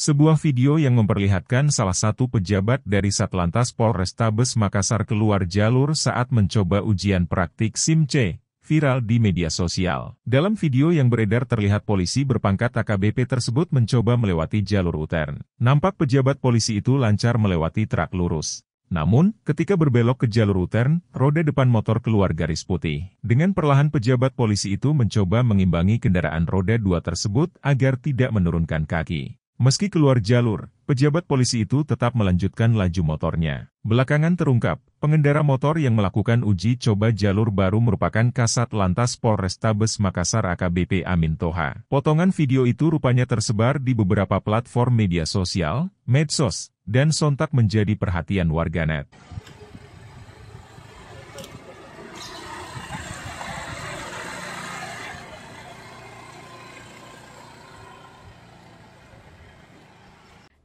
Sebuah video yang memperlihatkan salah satu pejabat dari Satlantas Polrestabes Makassar keluar jalur saat mencoba ujian praktik SIM C, viral di media sosial. Dalam video yang beredar terlihat polisi berpangkat AKBP tersebut mencoba melewati jalur utern. Nampak pejabat polisi itu lancar melewati truk lurus. Namun, ketika berbelok ke jalur utern, roda depan motor keluar garis putih. Dengan perlahan pejabat polisi itu mencoba mengimbangi kendaraan roda dua tersebut agar tidak menurunkan kaki. Meski keluar jalur, pejabat polisi itu tetap melanjutkan laju motornya. Belakangan terungkap, pengendara motor yang melakukan uji coba jalur baru merupakan Kasat Lantas Polrestabes Makassar AKBP Amin Toha. Potongan video itu rupanya tersebar di beberapa platform media sosial, medsos, dan sontak menjadi perhatian warganet.